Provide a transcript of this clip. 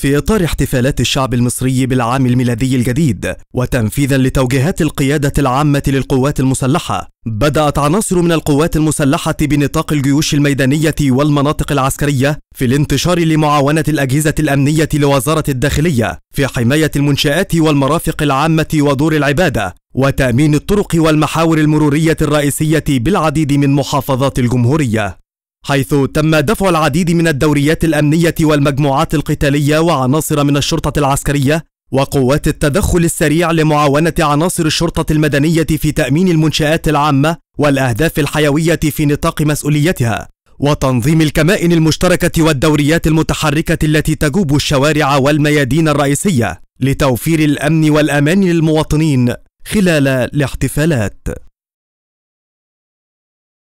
في إطار احتفالات الشعب المصري بالعام الميلادي الجديد وتنفيذا لتوجيهات القيادة العامة للقوات المسلحة بدأت عناصر من القوات المسلحة بنطاق الجيوش الميدانية والمناطق العسكرية في الانتشار لمعاونة الأجهزة الأمنية لوزارة الداخلية في حماية المنشآت والمرافق العامة ودور العبادة وتأمين الطرق والمحاور المرورية الرئيسية بالعديد من محافظات الجمهورية حيث تم دفع العديد من الدوريات الأمنية والمجموعات القتالية وعناصر من الشرطة العسكرية وقوات التدخل السريع لمعاونة عناصر الشرطة المدنية في تأمين المنشآت العامة والأهداف الحيوية في نطاق مسؤوليتها وتنظيم الكمائن المشتركة والدوريات المتحركة التي تجوب الشوارع والميادين الرئيسية لتوفير الأمن والأمان للمواطنين خلال الاحتفالات